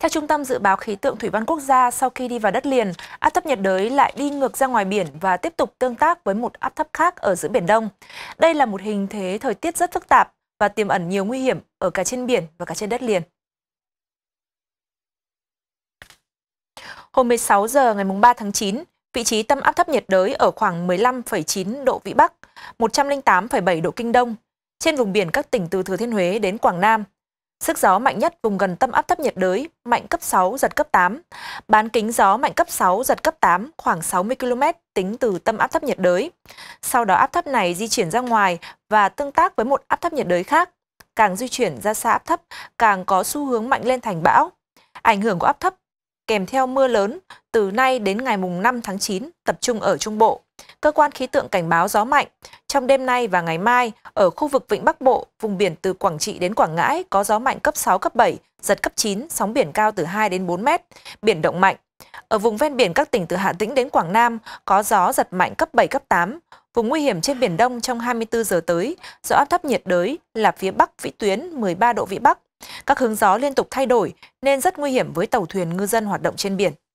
Theo Trung tâm Dự báo Khí tượng Thủy văn Quốc gia, sau khi đi vào đất liền, áp thấp nhiệt đới lại đi ngược ra ngoài biển và tiếp tục tương tác với một áp thấp khác ở giữa Biển Đông. Đây là một hình thế thời tiết rất phức tạp và tiềm ẩn nhiều nguy hiểm ở cả trên biển và cả trên đất liền. Hồi 16 giờ ngày 3 tháng 9, vị trí tâm áp thấp nhiệt đới ở khoảng 15,9 độ Vĩ Bắc, 108,7 độ Kinh Đông, trên vùng biển các tỉnh từ Thừa Thiên Huế đến Quảng Nam, Sức gió mạnh nhất vùng gần tâm áp thấp nhiệt đới, mạnh cấp 6, giật cấp 8. Bán kính gió mạnh cấp 6, giật cấp 8, khoảng 60 km tính từ tâm áp thấp nhiệt đới. Sau đó áp thấp này di chuyển ra ngoài và tương tác với một áp thấp nhiệt đới khác. Càng di chuyển ra xa áp thấp, càng có xu hướng mạnh lên thành bão. Ảnh hưởng của áp thấp kèm theo mưa lớn từ nay đến ngày mùng 5 tháng 9 tập trung ở Trung Bộ cơ quan khí tượng cảnh báo gió mạnh. Trong đêm nay và ngày mai, ở khu vực Vịnh Bắc Bộ, vùng biển từ Quảng Trị đến Quảng Ngãi có gió mạnh cấp 6, cấp 7, giật cấp 9, sóng biển cao từ 2 đến 4 mét, biển động mạnh. Ở vùng ven biển các tỉnh từ Hà Tĩnh đến Quảng Nam có gió giật mạnh cấp 7, cấp 8. Vùng nguy hiểm trên Biển Đông trong 24 giờ tới, gió áp thấp nhiệt đới là phía Bắc vĩ tuyến 13 độ vĩ Bắc. Các hướng gió liên tục thay đổi nên rất nguy hiểm với tàu thuyền ngư dân hoạt động trên biển.